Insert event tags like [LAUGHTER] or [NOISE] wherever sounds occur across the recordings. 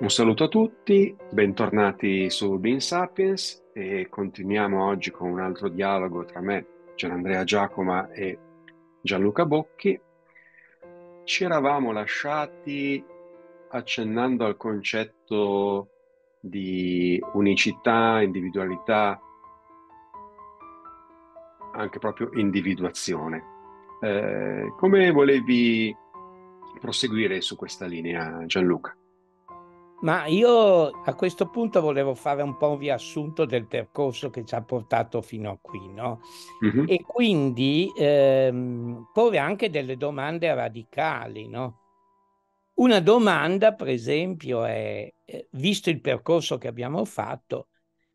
Un saluto a tutti, bentornati su Bean Sapiens e continuiamo oggi con un altro dialogo tra me, Gianandrea Giacoma e Gianluca Bocchi. Ci eravamo lasciati accennando al concetto di unicità, individualità, anche proprio individuazione. Eh, come volevi proseguire su questa linea, Gianluca? Ma io a questo punto volevo fare un po' un riassunto del percorso che ci ha portato fino a qui, no? Mm-hmm. E quindi ehm, porre anche delle domande radicali, no? Una domanda, per esempio, è, eh, visto il percorso che abbiamo fatto,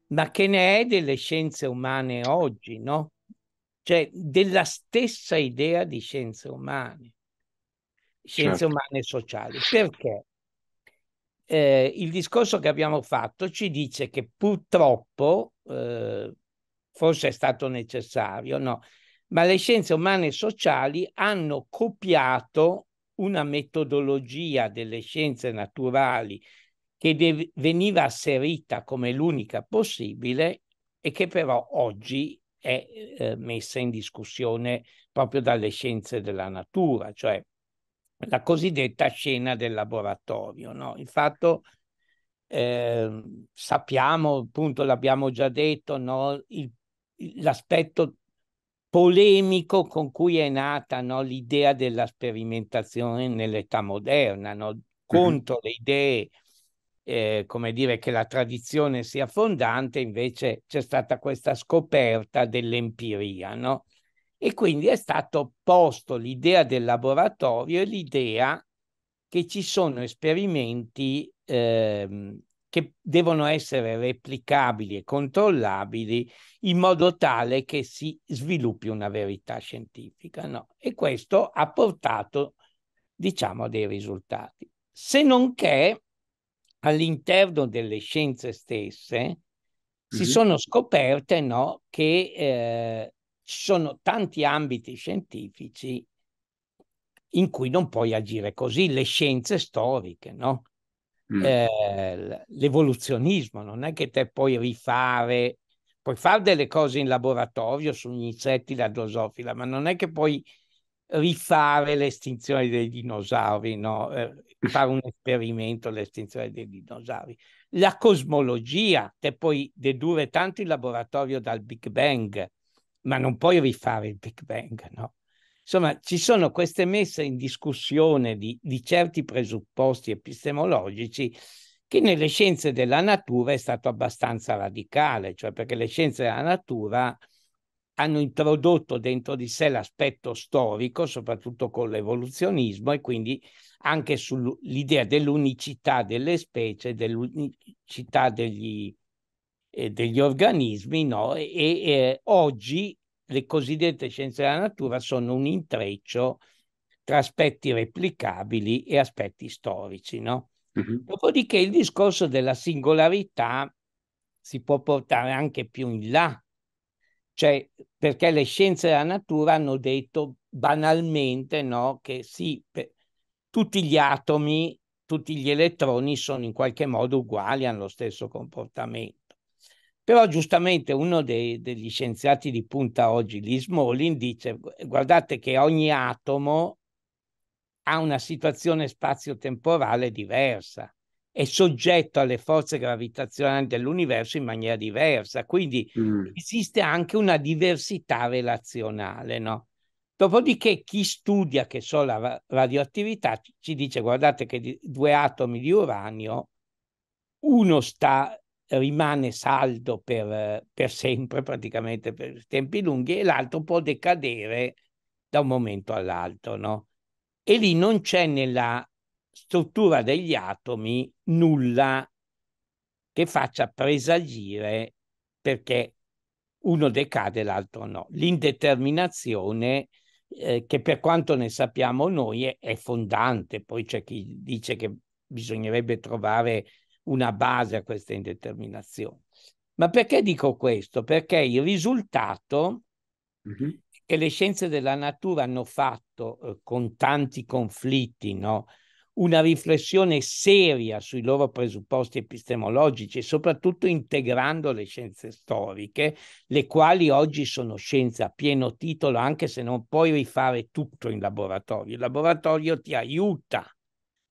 ma che ne è delle scienze umane oggi, no? Cioè, della stessa idea di scienze umane, scienze certo. umane sociali. Perché? eh, il discorso che abbiamo fatto ci dice che purtroppo, eh, forse è stato necessario, no, ma le scienze umane e sociali hanno copiato una metodologia delle scienze naturali che de- veniva asserita come l'unica possibile e che però oggi è eh, messa in discussione proprio dalle scienze della natura, cioè la cosiddetta scena del laboratorio. No? Il fatto, eh, sappiamo, appunto l'abbiamo già detto, no? Il, l'aspetto polemico con cui è nata no? l'idea della sperimentazione nell'età moderna, no? contro mm-hmm. le idee, eh, come dire, che la tradizione sia fondante, invece c'è stata questa scoperta dell'empiria, no? E quindi è stato posto l'idea del laboratorio e l'idea che ci sono esperimenti eh, che devono essere replicabili e controllabili in modo tale che si sviluppi una verità scientifica. No? E questo ha portato, diciamo, a dei risultati. Se non che all'interno delle scienze stesse si mm-hmm. sono scoperte no, che eh, ci sono tanti ambiti scientifici in cui non puoi agire così, le scienze storiche, no? Mm. Eh, l'evoluzionismo, non è che te puoi rifare, puoi fare delle cose in laboratorio sugli insetti la drosofila, ma non è che puoi rifare l'estinzione dei dinosauri, no? Eh, fare un esperimento l'estinzione dei dinosauri. La cosmologia, te puoi dedurre tanto in laboratorio dal Big Bang, ma non puoi rifare il Big Bang, no? Insomma, ci sono queste messe in discussione di, di certi presupposti epistemologici che nelle scienze della natura è stato abbastanza radicale, cioè perché le scienze della natura hanno introdotto dentro di sé l'aspetto storico, soprattutto con l'evoluzionismo, e quindi anche sull'idea dell'unicità delle specie, dell'unicità degli, degli organismi, no? E eh, oggi le cosiddette scienze della natura sono un intreccio tra aspetti replicabili e aspetti storici, no? Mm-hmm. Dopodiché il discorso della singolarità si può portare anche più in là, cioè perché le scienze della natura hanno detto banalmente no, che sì, per, tutti gli atomi, tutti gli elettroni sono in qualche modo uguali, hanno lo stesso comportamento. Però giustamente uno dei, degli scienziati di punta oggi, Lee Smolin, dice guardate che ogni atomo ha una situazione spazio-temporale diversa, è soggetto alle forze gravitazionali dell'universo in maniera diversa, quindi mm. esiste anche una diversità relazionale, no? Dopodiché chi studia, che so, la radioattività, ci dice guardate che due atomi di uranio, uno sta rimane saldo per, per sempre, praticamente per tempi lunghi, e l'altro può decadere da un momento all'altro, no? E lì non c'è nella struttura degli atomi nulla che faccia presagire perché uno decade e l'altro no. L'indeterminazione, eh, che per quanto ne sappiamo noi, è, è fondante. Poi c'è chi dice che bisognerebbe trovare una base a questa indeterminazione. Ma perché dico questo? Perché il risultato uh-huh. che le scienze della natura hanno fatto eh, con tanti conflitti, no? una riflessione seria sui loro presupposti epistemologici e soprattutto integrando le scienze storiche, le quali oggi sono scienze a pieno titolo, anche se non puoi rifare tutto in laboratorio. Il laboratorio ti aiuta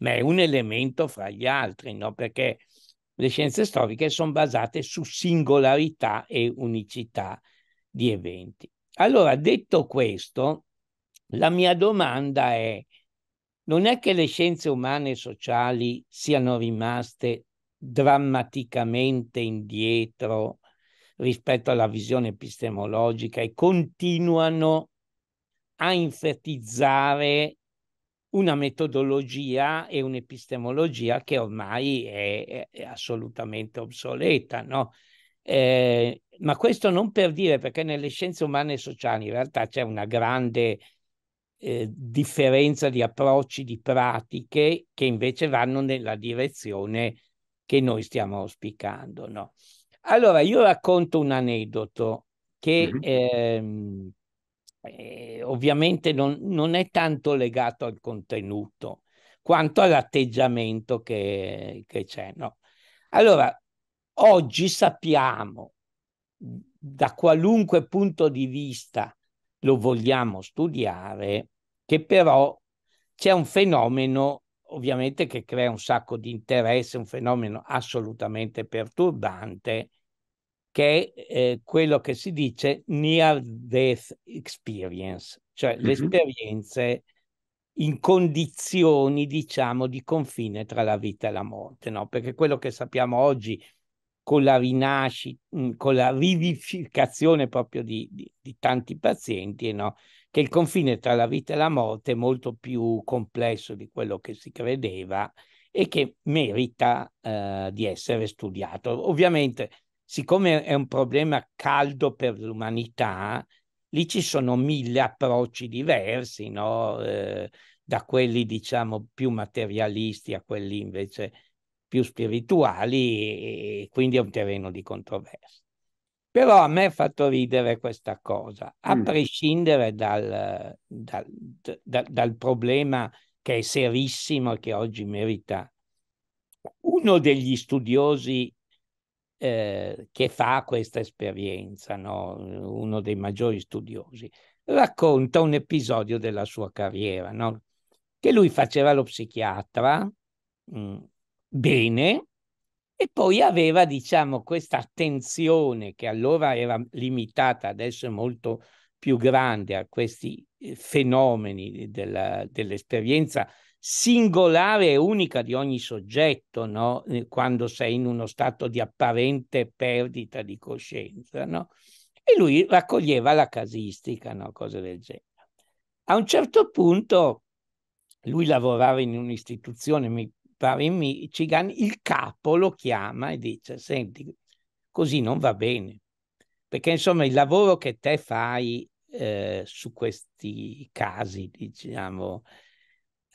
ma è un elemento fra gli altri, no? perché le scienze storiche sono basate su singolarità e unicità di eventi. Allora, detto questo, la mia domanda è, non è che le scienze umane e sociali siano rimaste drammaticamente indietro rispetto alla visione epistemologica e continuano a enfatizzare una metodologia e un'epistemologia che ormai è, è assolutamente obsoleta, no? Eh, ma questo non per dire, perché nelle scienze umane e sociali in realtà c'è una grande eh, differenza di approcci, di pratiche che invece vanno nella direzione che noi stiamo auspicando. No? Allora, io racconto un aneddoto che mm-hmm. eh, eh, ovviamente non, non, è tanto legato al contenuto quanto all'atteggiamento che, che c'è. No? Allora, oggi sappiamo da qualunque punto di vista lo vogliamo studiare, che però c'è un fenomeno ovviamente che crea un sacco di interesse, un fenomeno assolutamente perturbante, che è eh, quello che si dice near death experience, cioè mm-hmm. le esperienze in condizioni, diciamo, di confine tra la vita e la morte, no? Perché quello che sappiamo oggi con la rinascita, con la vivificazione proprio di, di, di tanti pazienti, no? che il confine tra la vita e la morte è molto più complesso di quello che si credeva e che merita eh, di essere studiato. Ovviamente siccome è un problema caldo per l'umanità, lì ci sono mille approcci diversi, no? eh, da quelli diciamo più materialisti a quelli invece più spirituali e quindi è un terreno di controversia. Però a me ha fatto ridere questa cosa, a mm. prescindere dal, dal, dal, dal problema che è serissimo e che oggi merita. Uno degli studiosi eh, che fa questa esperienza, no? uno dei maggiori studiosi, racconta un episodio della sua carriera, no? che lui faceva lo psichiatra mh, mm, bene e poi aveva, diciamo, questa attenzione che allora era limitata, adesso è molto più grande a questi eh, fenomeni eh, della, dell'esperienza singolare e unica di ogni soggetto, no? Eh, quando sei in uno stato di apparente perdita di coscienza. No? E lui raccoglieva la casistica, no? cose del genere. A un certo punto lui lavorava in un'istituzione, mi pare in Michigan, il capo lo chiama e dice, senti, così non va bene, perché insomma il lavoro che te fai eh, su questi casi, diciamo,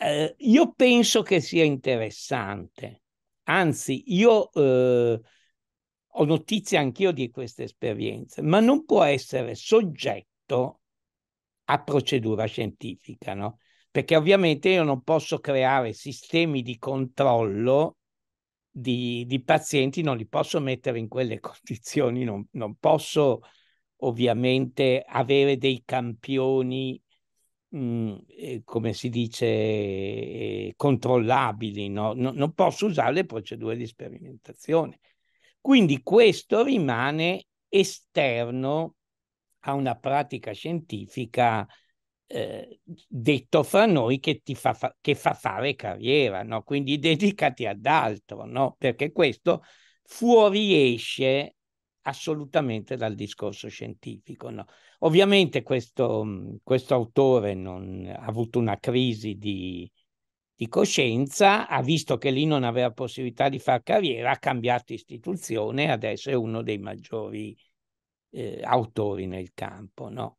eh, io penso che sia interessante, anzi io eh, ho notizie anch'io di queste esperienze, ma non può essere soggetto a procedura scientifica, no? Perché ovviamente io non posso creare sistemi di controllo di, di pazienti, non li posso mettere in quelle [LAUGHS] condizioni, non, non posso ovviamente avere dei campioni Mhmm, eh, come si dice, eh, controllabili, no? No, non posso usare le procedure di sperimentazione. Quindi questo rimane esterno a una pratica scientifica eh, detto fra noi che ti fa, fa, che fa fare carriera, no? quindi [LAUGHS] dedicati ad altro, no? perché questo fuoriesce assolutamente dal discorso scientifico. No? Ovviamente questo, autore ha avuto una crisi di, di coscienza, ha visto che lì non aveva possibilità di fare carriera, ha cambiato istituzione, e adesso è uno dei maggiori eh, autori nel campo. No?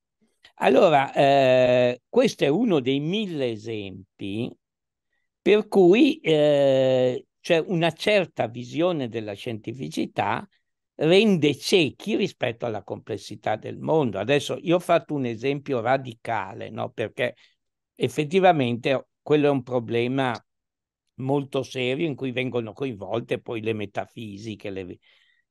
Allora, eh, questo è uno dei mille esempi per cui eh, c'è una certa visione della scientificità rende ciechi rispetto alla complessità del mondo. Adesso io ho fatto un esempio radicale, no? perché effettivamente quello è un problema molto serio in cui vengono coinvolte poi le metafisiche, le,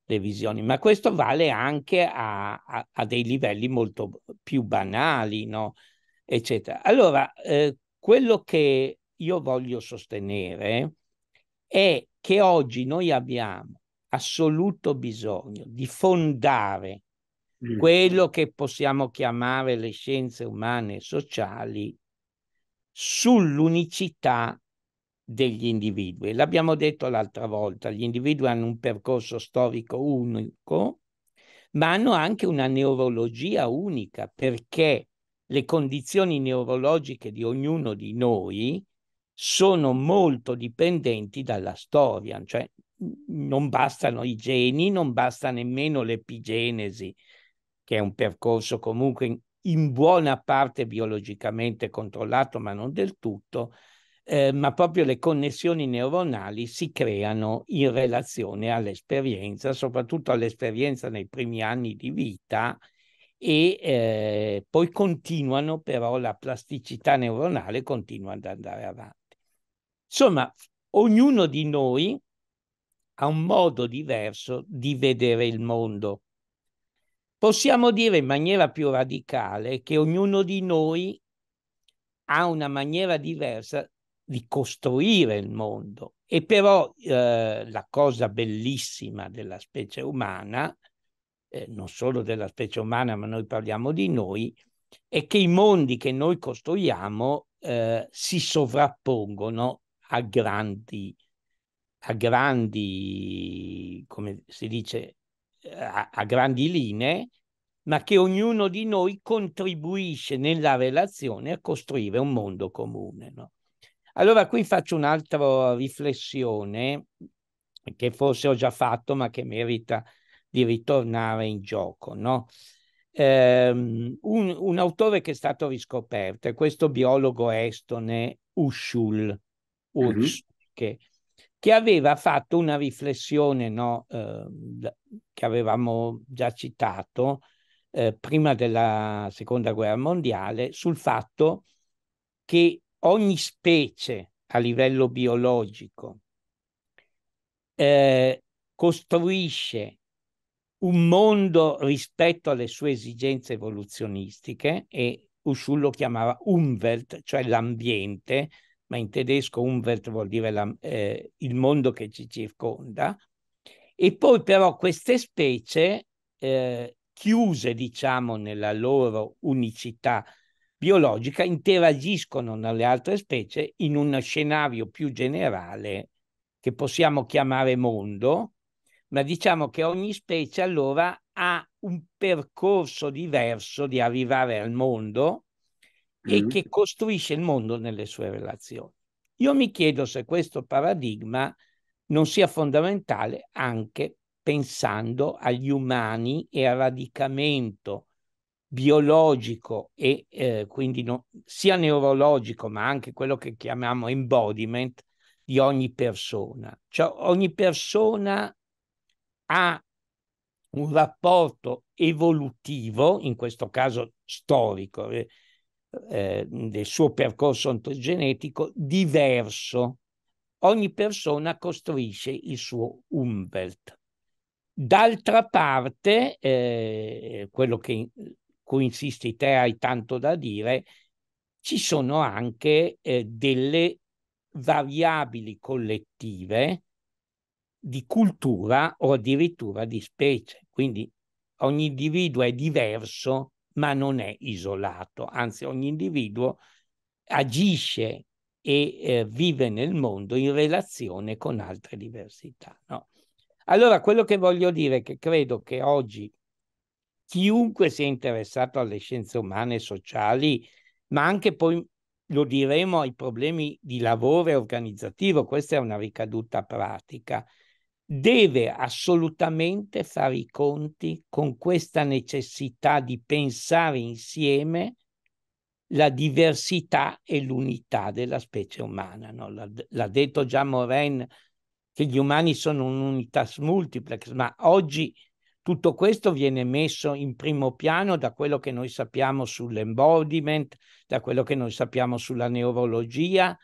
le visioni, ma questo vale anche a, a, a dei livelli molto più banali, no? eccetera. Allora, eh, quello che io voglio sostenere è che oggi noi abbiamo assoluto bisogno di fondare mm. quello che possiamo chiamare le scienze umane e sociali sull'unicità degli individui. L'abbiamo detto l'altra volta, gli individui hanno un percorso storico unico, ma hanno anche una neurologia unica perché le condizioni neurologiche di ognuno di noi sono molto dipendenti dalla storia, cioè non bastano i geni, non basta nemmeno l'epigenesi, che è un percorso comunque in, in buona parte biologicamente controllato, ma non del tutto, eh, ma proprio le connessioni neuronali si creano in relazione all'esperienza, soprattutto all'esperienza nei primi anni di vita e eh, poi continuano però la plasticità neuronale continua ad andare avanti. Insomma, ognuno di noi ha un modo diverso di vedere il mondo. Possiamo dire in maniera più radicale che ognuno di noi ha una maniera diversa di costruire il mondo. E però eh, la cosa bellissima della specie umana, eh, non solo della specie umana, ma noi parliamo di noi, è che i mondi che noi costruiamo eh, si sovrappongono a grandi a grandi, come si dice, a, a grandi linee, ma che ognuno di noi contribuisce nella relazione a costruire un mondo comune. No? Allora qui faccio un'altra riflessione che forse ho già fatto, ma che merita di ritornare in gioco. No? Um, un, un, autore che è stato riscoperto è questo biologo estone Ushul, Ush, uh-huh. che che aveva fatto una riflessione no, eh, che avevamo già citato eh, prima della seconda guerra mondiale sul fatto che ogni specie a livello biologico eh, costruisce un mondo rispetto alle sue esigenze evoluzionistiche e Usciullo chiamava Umwelt, cioè l'ambiente, ma in tedesco Umwelt vuol dire la, eh, il mondo che ci circonda, e poi però queste specie eh, chiuse, diciamo, nella loro unicità biologica, interagiscono con le altre specie in uno scenario più generale che possiamo chiamare mondo, ma diciamo che ogni specie allora ha un percorso diverso di arrivare al mondo e mm-hmm. che costruisce il mondo nelle sue relazioni. Io mi chiedo se questo paradigma non sia fondamentale anche pensando agli umani e al radicamento biologico e eh, quindi no, sia neurologico ma anche quello che chiamiamo embodiment di ogni persona. Cioè ogni persona ha un rapporto evolutivo, in questo caso storico, eh, eh, del suo percorso ontogenetico diverso. Ogni persona costruisce il suo Umwelt. D'altra parte, eh, quello che cui insisti te hai tanto da dire, ci sono anche eh, delle variabili collettive di cultura o addirittura di specie. Quindi ogni individuo è diverso ma non è isolato, anzi ogni individuo agisce e eh, vive nel mondo in relazione con altre diversità. No? Allora, quello che voglio dire è che credo che oggi chiunque sia interessato alle scienze umane e sociali, ma anche poi lo diremo ai problemi di lavoro e organizzativo, questa è una ricaduta pratica, deve assolutamente fare i conti con questa necessità di pensare insieme la diversità e l'unità della specie umana. No? L'ha detto già Moren che gli umani sono un'unitas multiplex, ma oggi tutto questo viene messo in primo piano da quello che noi sappiamo sull'embodiment, da quello che noi sappiamo sulla neurologia,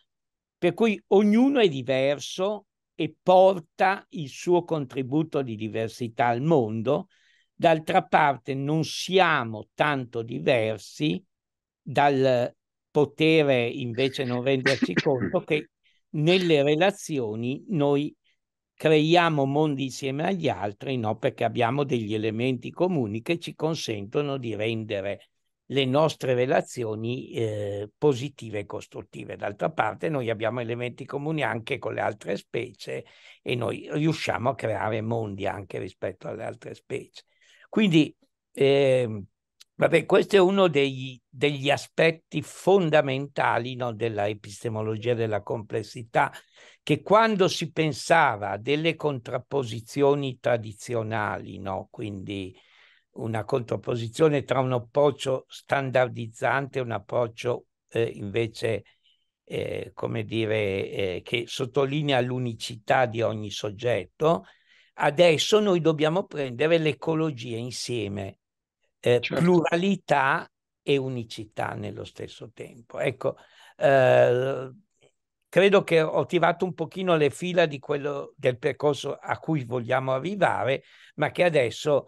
per cui ognuno è diverso e porta il suo contributo di diversità al mondo, d'altra parte non siamo tanto diversi dal potere invece non renderci [LAUGHS] conto che nelle relazioni noi creiamo mondi insieme agli altri, no? perché abbiamo degli elementi comuni che ci consentono di rendere le nostre relazioni eh, positive e costruttive. D'altra parte noi abbiamo elementi comuni anche con le altre specie e noi riusciamo a creare mondi anche rispetto alle altre specie. Quindi, eh, vabbè, questo è uno degli, degli aspetti fondamentali no, della epistemologia della complessità, che quando si pensava a delle contrapposizioni tradizionali, no, quindi una contrapposizione tra un approccio standardizzante e un approccio eh, invece, eh, come dire, eh, che sottolinea l'unicità di ogni soggetto. Adesso noi dobbiamo prendere l'ecologia insieme, eh, certo. pluralità e unicità nello stesso tempo. Ecco, eh, credo che ho tirato un pochino le fila di quello del percorso a cui vogliamo arrivare, ma che adesso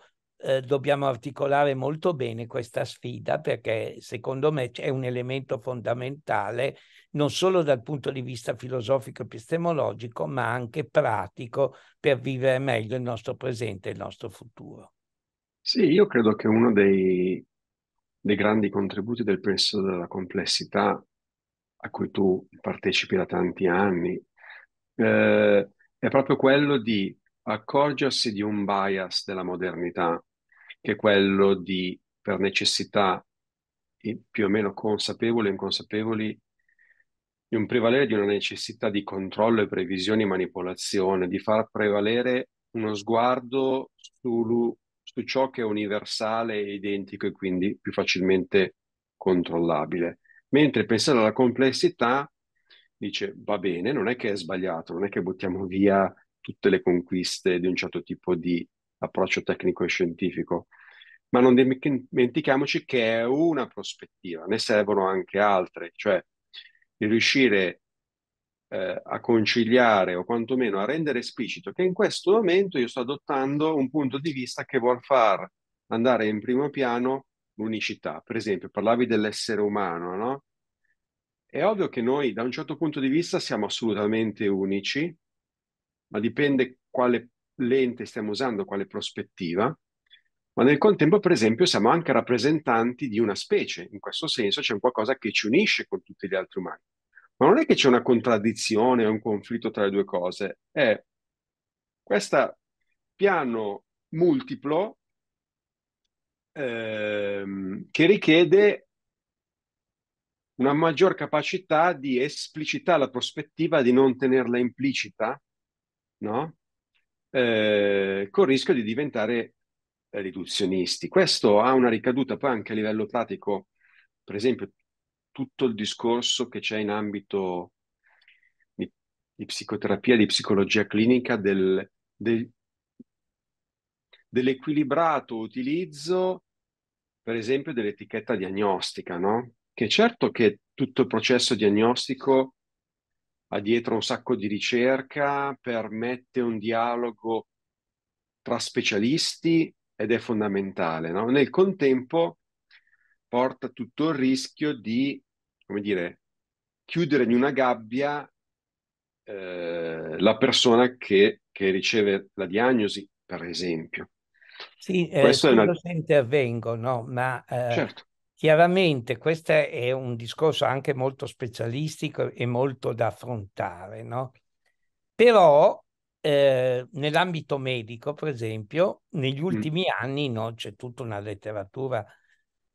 eh, dobbiamo articolare molto bene questa sfida perché secondo me è un elemento fondamentale non solo dal punto di vista filosofico epistemologico ma anche pratico per vivere meglio il nostro presente e il nostro futuro. Sì, io credo che uno dei, dei grandi contributi del pensiero della complessità a cui tu partecipi da tanti anni eh, è proprio quello di accorgersi di un bias della modernità che è quello di, per necessità più o meno consapevoli o inconsapevoli, di un prevalere di una necessità di controllo e previsione e manipolazione, di far prevalere uno sguardo su, su ciò che è universale e identico e quindi più facilmente controllabile. Mentre pensare alla complessità dice va bene, non è che è sbagliato, non è che buttiamo via tutte le conquiste di un certo tipo di approccio tecnico e scientifico, ma non dimentichiamoci che è una prospettiva, ne servono anche altre, cioè di riuscire eh, a conciliare o quantomeno a rendere esplicito che in questo momento io sto adottando un punto di vista che vuol far andare in primo piano l'unicità. Per esempio, parlavi dell'essere umano, no? È ovvio che noi da un certo punto di vista siamo assolutamente unici, ma dipende quale lente stiamo usando, quale prospettiva ma nel contempo, per esempio, siamo anche rappresentanti di una specie, in questo senso c'è un qualcosa che ci unisce con tutti gli altri umani. Ma non è che c'è una contraddizione o un conflitto tra le due cose, è questo piano multiplo ehm, che richiede una maggior capacità di esplicitare la prospettiva, di non tenerla implicita, no? Eh, col rischio di diventare riduzionisti. Questo ha una ricaduta poi anche a livello pratico, per esempio tutto il discorso che c'è in ambito di, di psicoterapia, di psicologia clinica, del, del, dell'equilibrato utilizzo, per esempio, dell'etichetta diagnostica, no? Che certo che tutto il processo diagnostico ha dietro un sacco di ricerca, permette un dialogo tra specialisti, ed è fondamentale. No? Nel contempo porta tutto il rischio di, come dire, chiudere in una gabbia eh, la persona che, che, riceve la diagnosi, per esempio. Sì, eh, una... se intervengo, no? ma eh, certo. chiaramente questo è un discorso anche molto specialistico e molto da affrontare, no? Però eh, nell'ambito medico, per esempio, negli mm. ultimi mm. anni no, c'è tutta una letteratura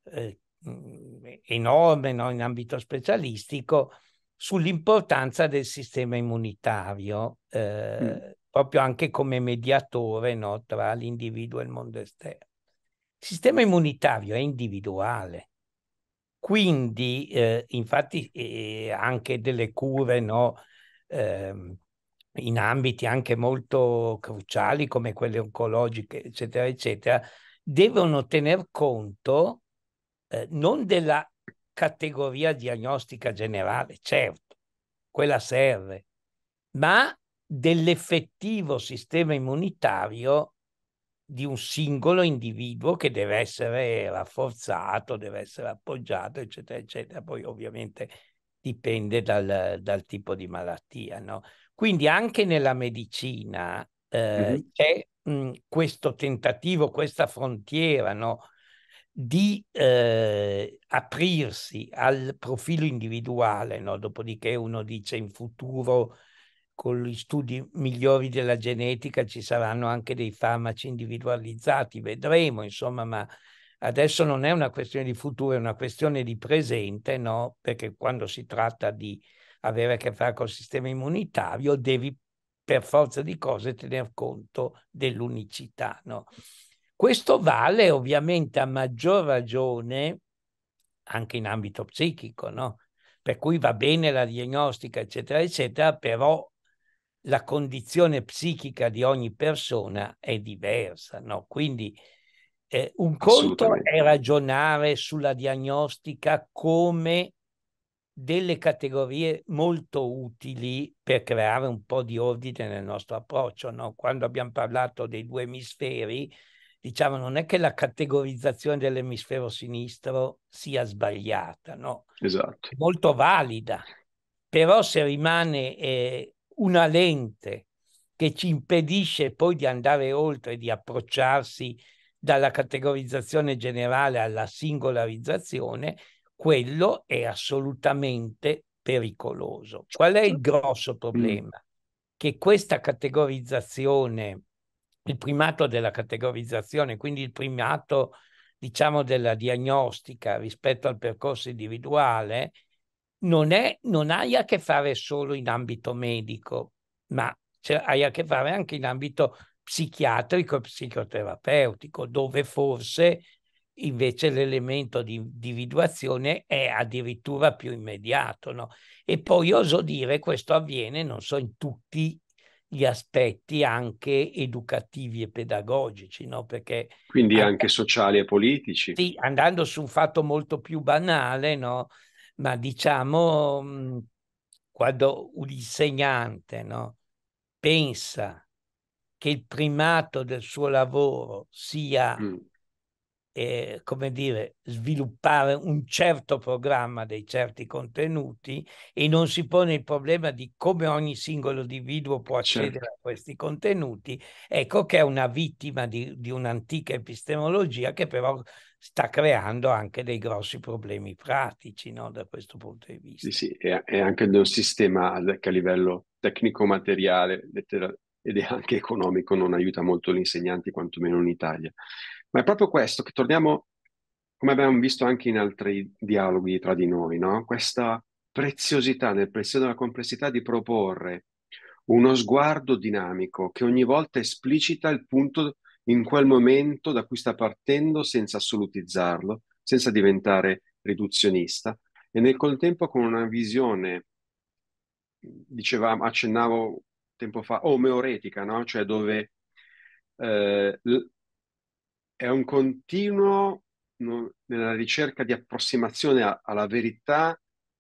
eh, mm, enorme no, in ambito specialistico sull'importanza del sistema immunitario, eh, mm. proprio anche come mediatore no, tra l'individuo e il mondo esterno. Il sistema immunitario è individuale, quindi eh, infatti eh, anche delle cure no, ehm, in ambiti anche molto cruciali come quelle oncologiche, eccetera, eccetera, devono tener conto eh, non della categoria diagnostica generale, certo, quella serve, ma dell'effettivo sistema immunitario di un singolo individuo che deve essere rafforzato, deve essere appoggiato, eccetera, eccetera. Poi ovviamente dipende dal, dal tipo di malattia, no? Quindi anche nella medicina eh, mm-hmm. c'è mh, questo tentativo, questa frontiera no, di eh, aprirsi al profilo individuale, no? dopodiché uno dice in futuro con gli studi migliori della genetica ci saranno anche dei farmaci individualizzati, vedremo insomma, ma adesso non è una questione di futuro, è una questione di presente, no? perché quando si tratta di avere a che fare col sistema immunitario, devi per forza di cose tener conto dell'unicità. No? Questo vale ovviamente a maggior ragione anche in ambito psichico, no? per cui va bene la diagnostica, eccetera, eccetera, però la condizione psichica di ogni persona è diversa. No? Quindi eh, un conto è ragionare sulla diagnostica come delle categorie molto utili per creare un po' di ordine nel nostro approccio. No? Quando abbiamo parlato dei due emisferi, diciamo, non è che la categorizzazione dell'emisfero sinistro sia sbagliata, no? Esatto. È molto valida, però se rimane eh, una lente che ci impedisce poi di andare oltre, di approcciarsi dalla categorizzazione generale alla singolarizzazione, quello è assolutamente pericoloso. Qual è il grosso problema? Che questa categorizzazione, il primato della categorizzazione, quindi il primato diciamo della diagnostica rispetto al percorso individuale, non, è, non hai a che fare solo in ambito medico, ma cioè hai a che fare anche in ambito psichiatrico e psicoterapeutico, dove forse invece l'elemento di individuazione è addirittura più immediato. No? E poi oso dire questo avviene, non so, in tutti gli aspetti anche educativi e pedagogici, no? Perché quindi anche eh, sociali e politici. Sì, andando su un fatto molto più banale, no? Ma diciamo mhmm, quando un insegnante no? pensa che il primato del suo lavoro sia mm eh, come dire, sviluppare un certo programma dei certi contenuti e non si pone il problema di come ogni singolo individuo può certo. accedere certo. a questi contenuti, ecco che è una vittima di, di un'antica epistemologia che però sta creando anche dei grossi problemi pratici no? da questo punto di vista. Sì, sì, è, è anche di un sistema che a livello tecnico-materiale lettera- ed è anche economico non aiuta molto gli insegnanti, quantomeno in Italia. Ma è proprio questo che torniamo, come abbiamo visto anche in altri dialoghi tra di noi, no? questa preziosità nel prezzo della complessità di proporre uno sguardo dinamico che ogni volta esplicita il punto in quel momento da cui sta partendo senza assolutizzarlo, senza diventare riduzionista e nel contempo con una visione, dicevamo, accennavo tempo fa, omeoretica, no? cioè dove eh, è un continuo no, nella ricerca di approssimazione a, alla verità,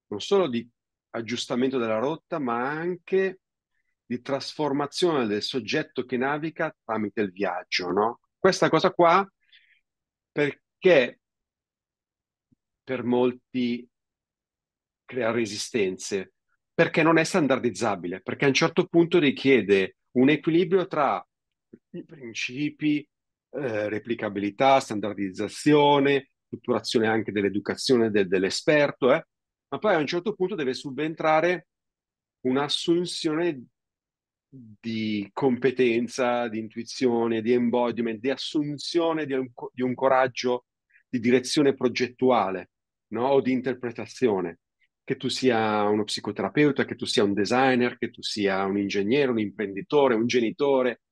non solo di aggiustamento della rotta, ma anche di trasformazione del soggetto che naviga tramite il viaggio, no? Questa cosa qua perché per molti crea resistenze, perché non è standardizzabile, perché a un certo punto richiede un equilibrio tra i principi, eh, replicabilità, standardizzazione, strutturazione anche dell'educazione de- dell'esperto, eh? ma poi a un certo punto deve subentrare un'assunzione di competenza, di intuizione, di embodiment, di assunzione di un, di un coraggio di direzione progettuale no? o di interpretazione. Che tu sia uno psicoterapeuta, che tu sia un designer, che tu sia un ingegnere, un imprenditore, un genitore,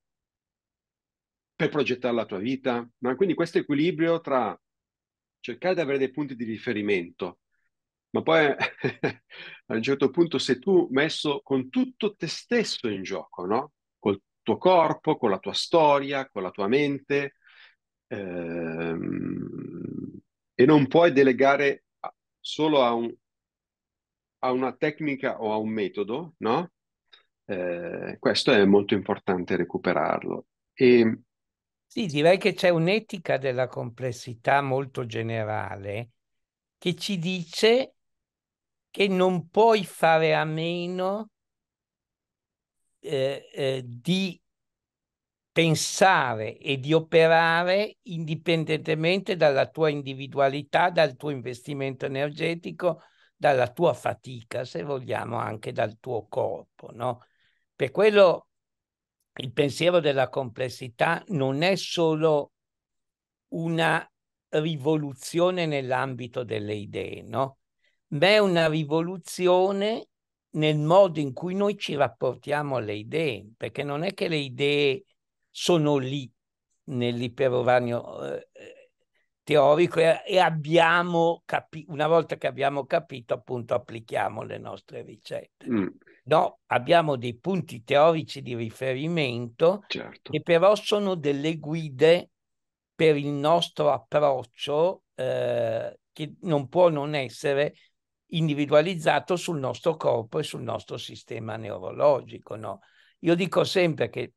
per progettare la tua vita. Ma quindi questo equilibrio tra cercare di avere dei punti di riferimento, ma poi [LAUGHS] a un certo punto sei tu messo con tutto te stesso in gioco, no? Col tuo corpo, con la tua storia, con la tua mente, ehm, e non puoi delegare solo a, un, a, una tecnica o a un metodo, no? Eh, questo è molto importante recuperarlo. E sì, direi che c'è un'etica della complessità molto generale che ci dice che non puoi fare a meno eh, eh, di pensare e di operare indipendentemente dalla tua individualità, dal tuo investimento energetico, dalla tua fatica, se vogliamo, anche dal tuo corpo. No? Per quello il pensiero della complessità non è solo una rivoluzione nell'ambito delle idee, no? Ma è una rivoluzione nel modo in cui noi ci rapportiamo alle idee, perché non è che le idee sono lì nell'iperuranio eh, eh teorico e, e abbiamo capito, una volta che abbiamo capito, appunto, applichiamo le nostre ricette. Mm. No, abbiamo dei punti teorici di riferimento certo. che però sono delle guide per il nostro approccio eh, che non può non essere individualizzato sul nostro corpo e sul nostro sistema neurologico. No? Io dico sempre che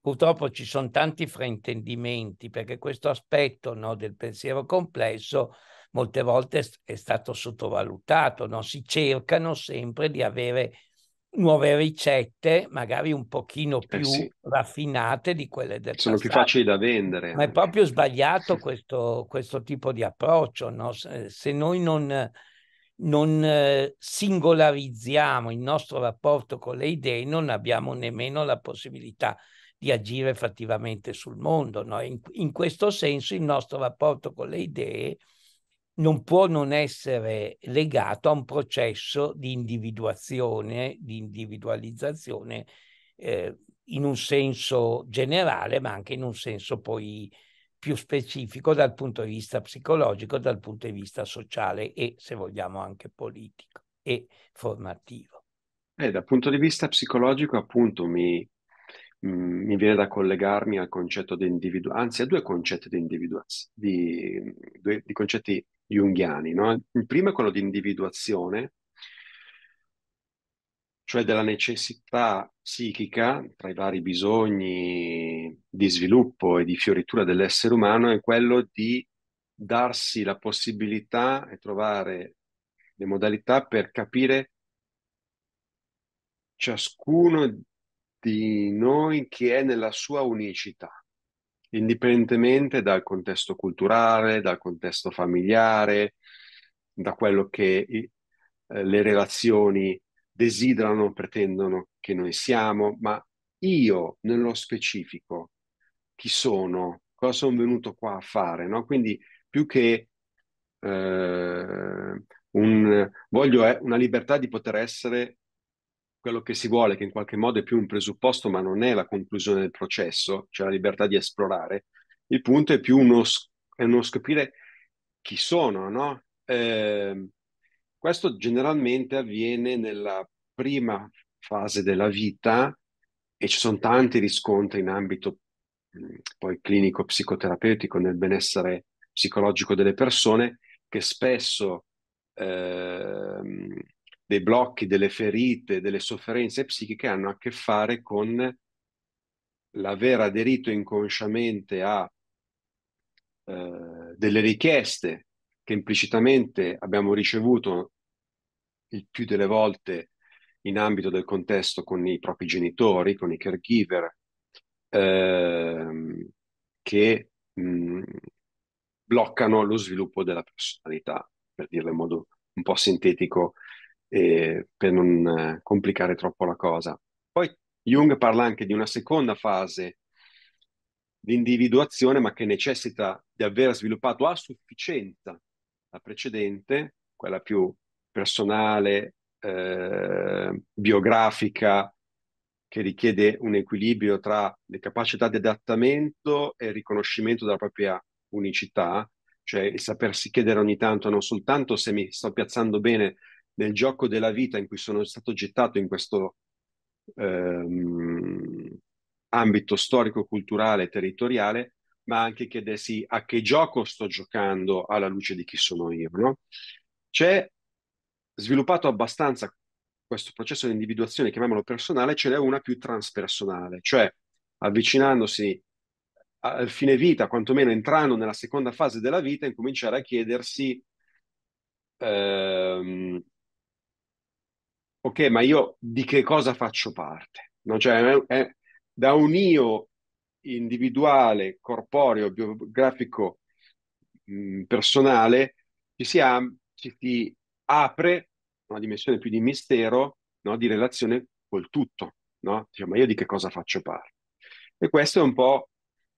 purtroppo ci sono tanti fraintendimenti perché questo aspetto no, del pensiero complesso molte volte è stato sottovalutato, no? si cercano sempre di avere nuove ricette, magari un pochino eh, più eh sì. raffinate di quelle del Sono passato. più facili da vendere. Ma è proprio sbagliato questo, questo tipo di approccio. No? Se, eh, se, noi non, non, eh, singolarizziamo il nostro rapporto con le idee, non abbiamo nemmeno la possibilità di agire effettivamente sul mondo. No? In, in questo senso il nostro rapporto con le idee non può non essere legato a un processo di individuazione, di individualizzazione eh, in un senso generale, ma anche in un senso poi più specifico dal punto di vista psicologico, dal punto di vista sociale e, se vogliamo, anche politico e formativo. Eh, dal punto di vista psicologico, appunto, mi, mm, mi viene da collegarmi al concetto di individuazione, anzi a due concetti di individuazione, di, di concetti junghiani. No? Il primo è quello di individuazione, cioè della necessità psichica tra i vari bisogni di sviluppo e di fioritura dell'essere umano, è quello di darsi la possibilità e trovare le modalità per capire ciascuno di noi che è nella sua unicità indipendentemente dal contesto culturale, dal contesto familiare, da quello che eh, le relazioni desiderano, pretendono che noi siamo, ma io nello specifico chi sono, cosa sono venuto qua a fare, no? Quindi più che eh, un, voglio eh, una libertà di poter essere quello che si vuole, che in qualche modo è più un presupposto, ma non è la conclusione del processo, cioè la libertà di esplorare. Il punto è più uno, è uno scoprire chi sono, no? Eh, questo generalmente avviene nella prima fase della vita e ci sono tanti riscontri in ambito mhmm, poi clinico psicoterapeutico nel benessere psicologico delle persone che spesso eh, dei blocchi, delle ferite, delle sofferenze psichiche hanno a che fare con l'aver aderito inconsciamente a eh, delle richieste che implicitamente abbiamo ricevuto il più delle volte in ambito del contesto con i propri genitori, con i caregiver, eh, che mh, mm, bloccano lo sviluppo della personalità, per dirlo in modo un po' sintetico per non eh, complicare troppo la cosa. Poi Jung parla anche di una seconda fase di individuazione, ma che necessita di aver sviluppato a sufficienza la precedente, quella più personale, eh, biografica, che richiede un equilibrio tra le capacità di adattamento e il riconoscimento della propria unicità, cioè il sapersi chiedere ogni tanto non soltanto se mi sto piazzando bene nel gioco della vita in cui sono stato gettato in questo ehm, ambito storico, culturale, territoriale, ma anche chiedersi a che gioco sto giocando alla luce di chi sono io. No? C'è sviluppato abbastanza questo processo di individuazione, chiamiamolo personale, ce n'è una più transpersonale, cioè avvicinandosi al fine vita, quantomeno entrando nella seconda fase della vita, incominciare a chiedersi ehm, ok, ma io di che cosa faccio parte? No? Cioè, è, è, da un io individuale, corporeo, biografico, mh, personale, ci si, ha, ci si apre una dimensione più di mistero, no? di relazione col tutto. No? Cioè, ma io di che cosa faccio parte? E questo è un po'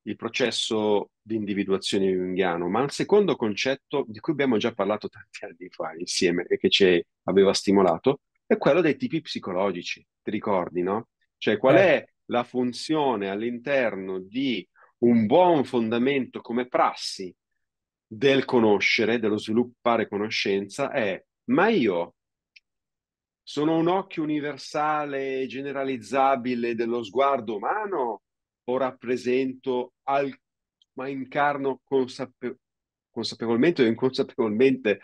il processo di individuazione junghiano, ma il secondo concetto di cui abbiamo già parlato tanti anni fa insieme e che ci aveva stimolato è quello dei tipi psicologici, ti ricordi, no? Cioè qual certo. è la funzione all'interno di un buon fondamento come prassi del conoscere, dello sviluppare conoscenza è ma io sono un occhio universale e generalizzabile dello sguardo umano o rappresento al, ma incarno consape- consapevolmente o inconsapevolmente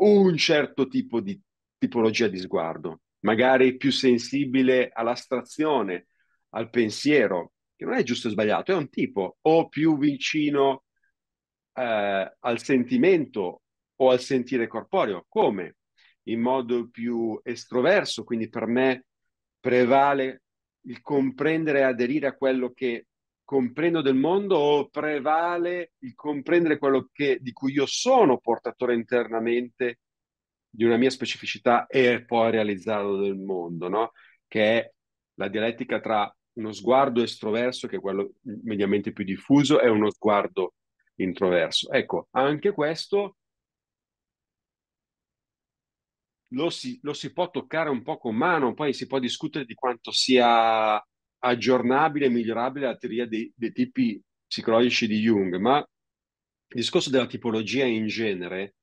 un certo tipo di tipologia di sguardo, magari più sensibile all'astrazione, al pensiero, che non è giusto o sbagliato, è un tipo, o più vicino eh, al sentimento o al sentire corporeo, come in modo più estroverso, quindi per me prevale il comprendere e aderire a quello che comprendo del mondo o prevale il comprendere quello che, di cui io sono portatore internamente di una mia specificità e poi realizzarlo nel mondo, no? che è la dialettica tra uno sguardo estroverso, che è quello mediamente più diffuso, e uno sguardo introverso. Ecco, anche questo lo si, lo si può toccare un po' con mano, poi si può discutere di quanto sia aggiornabile e migliorabile la teoria dei, dei tipi psicologici di Jung, ma il discorso della tipologia in genere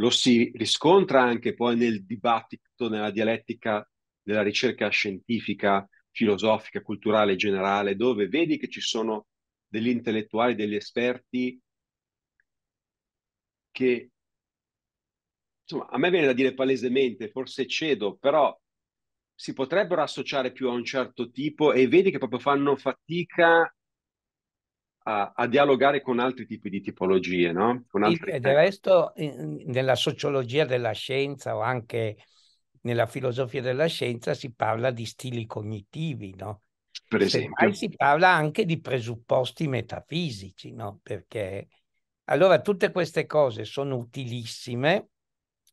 lo si riscontra anche poi nel dibattito, nella dialettica della ricerca scientifica, filosofica, culturale generale, dove vedi che ci sono degli intellettuali, degli esperti che insomma, a me viene da dire palesemente, forse cedo, però si potrebbero associare più a un certo tipo e vedi che proprio fanno fatica a, a, dialogare con altri tipi di tipologie, no? Con altri... Del resto, in, nella sociologia della scienza o anche nella filosofia della scienza si parla di stili cognitivi, no? Per esempio. si parla anche di presupposti metafisici, no? Perché allora tutte queste cose sono utilissime,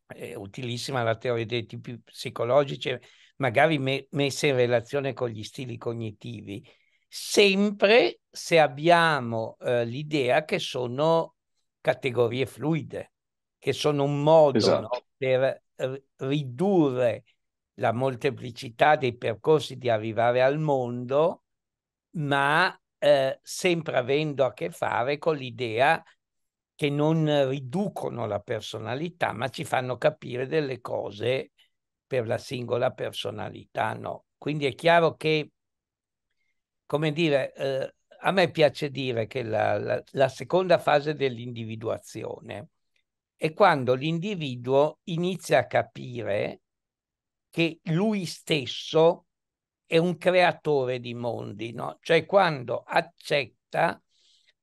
è utilissima la teoria dei tipi psicologici, magari me, messa in relazione con gli stili cognitivi, sempre se abbiamo eh, l'idea che sono categorie fluide, che sono un modo esatto. no, per eh, ridurre la molteplicità dei percorsi di arrivare al mondo, ma eh, sempre avendo a che fare con l'idea che non riducono la personalità, ma ci fanno capire delle cose per la singola personalità, no. Quindi è chiaro che come dire, eh, a me piace dire che la, la, la seconda fase dell'individuazione è quando l'individuo inizia a capire che lui stesso è un creatore di mondi, no? cioè quando accetta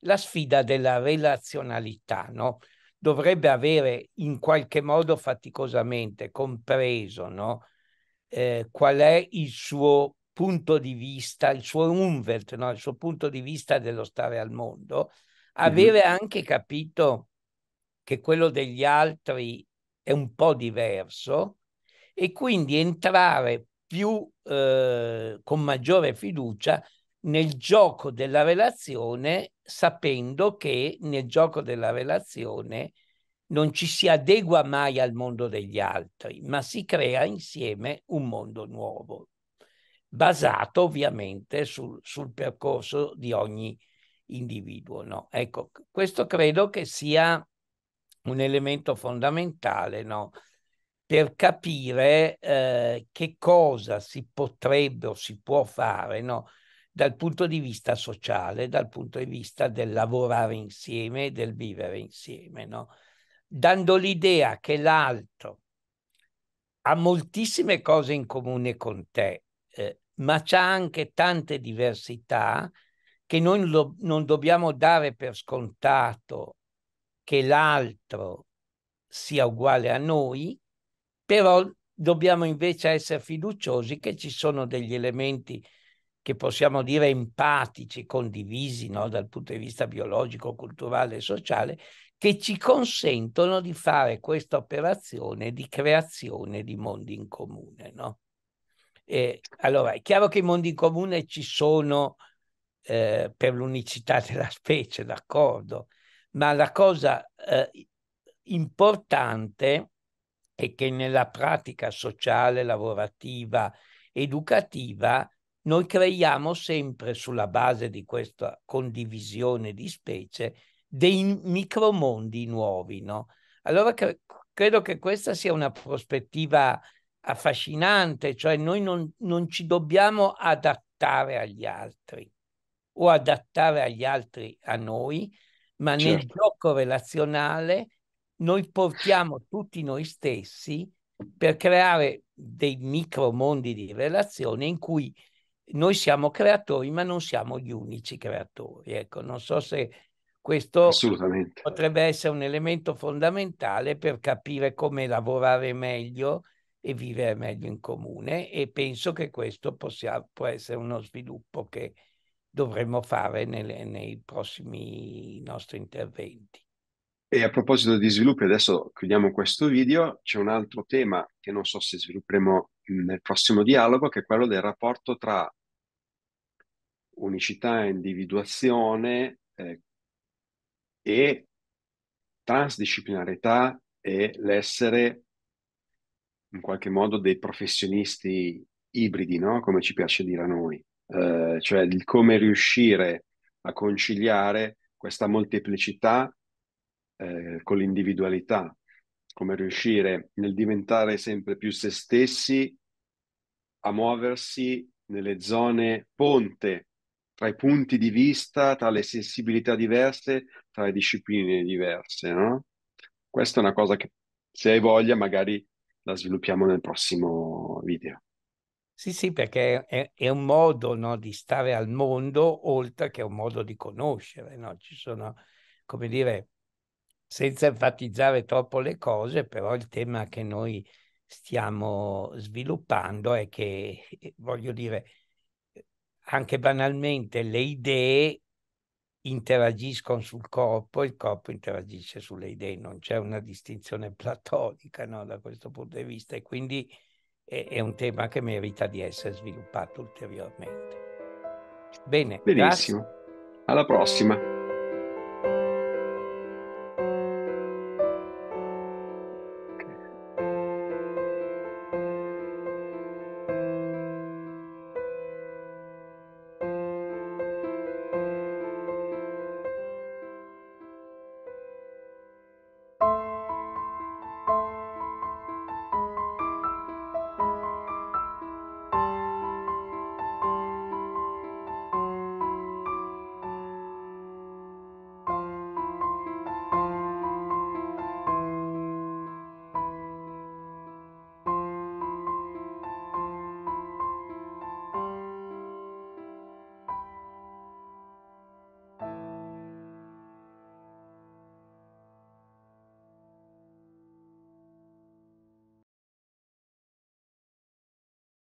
la sfida della relazionalità, no? dovrebbe avere in qualche modo faticosamente compreso no? eh, qual è il suo punto di vista, il suo Umwelt, no? il suo punto di vista dello stare al mondo, avere mm-hmm. anche capito che quello degli altri è un po' diverso e quindi entrare più eh, con maggiore fiducia nel gioco della relazione, sapendo che nel gioco della relazione non ci si adegua mai al mondo degli altri, ma si crea insieme un mondo nuovo basato ovviamente sul, sul percorso di ogni individuo. No? Ecco, questo credo che sia un elemento fondamentale no? per capire eh, che cosa si potrebbe o si può fare no? dal punto di vista sociale, dal punto di vista del lavorare insieme, del vivere insieme, no? dando l'idea che l'altro ha moltissime cose in comune con te, eh, ma c'ha anche tante diversità che noi lo, non dobbiamo dare per scontato che l'altro sia uguale a noi, però dobbiamo invece essere fiduciosi che ci sono degli elementi che possiamo dire empatici, condivisi no? dal punto di vista biologico, culturale e sociale, che ci consentono di fare questa operazione di creazione di mondi in comune. No? Eh, allora, è chiaro che i mondi in comune ci sono eh, per l'unicità della specie, d'accordo, ma la cosa eh, importante è che nella pratica sociale, lavorativa, educativa, noi creiamo sempre sulla base di questa condivisione di specie dei micromondi nuovi, no? Allora cre- credo che questa sia una prospettiva affascinante, cioè noi non, non ci dobbiamo adattare agli altri o adattare agli altri a noi, ma certo. nel gioco relazionale noi portiamo tutti noi stessi per creare dei micro mondi di relazione in cui noi siamo creatori, ma non siamo gli unici creatori. Ecco, non so se questo potrebbe essere un elemento fondamentale per capire come lavorare meglio e vivere meglio in comune e penso che questo possia, può essere uno sviluppo che dovremmo fare nelle, nei prossimi nostri interventi. E a proposito di sviluppi, adesso chiudiamo questo video, c'è un altro tema che non so se svilupperemo nel prossimo dialogo, che è quello del rapporto tra unicità, e individuazione eh, e transdisciplinarietà e l'essere in qualche modo dei professionisti ibridi, no? come ci piace dire a noi, eh, cioè il come riuscire a conciliare questa molteplicità eh, con l'individualità, come riuscire nel diventare sempre più se stessi a muoversi nelle zone ponte tra i punti di vista, tra le sensibilità diverse, tra le discipline diverse. No? Questa è una cosa che se hai voglia magari la sviluppiamo nel prossimo video. Sì, sì, perché è, è un modo no, di stare al mondo oltre che un modo di conoscere. No? Ci sono, come dire, senza enfatizzare troppo le cose, però il tema che noi stiamo sviluppando è che, voglio dire, anche banalmente le idee interagiscono sul corpo, il corpo interagisce sulle idee, non c'è una distinzione platonica no, da questo punto di vista e quindi è, è, un tema che merita di essere sviluppato ulteriormente. Bene. Benissimo. Grazie. Alla prossima.